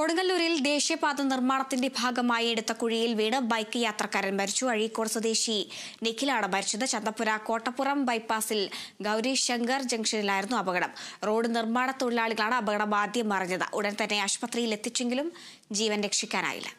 കൊടുങ്ങല്ലൂരിൽ ദേശീയപാത നിർമ്മാണത്തിന്റെ ഭാഗമായി എടുത്ത കുഴിയിൽ വീണ് ബൈക്ക് യാത്രക്കാരൻ മരിച്ചു അഴീക്കോട് സ്വദേശി നിഖിലാണ് മരിച്ചത് ചന്തപ്പുര കോട്ടപ്പുറം ബൈപ്പാസിൽ ഗൗരി ശങ്കർ ജംഗ്ഷനിലായിരുന്നു അപകടം റോഡ് നിർമ്മാണ തൊഴിലാളികളാണ് അപകടം ആദ്യം മറിഞ്ഞത് ഉടൻ തന്നെ ആശുപത്രിയിൽ എത്തിച്ചെങ്കിലും ജീവൻ രക്ഷിക്കാനായില്ല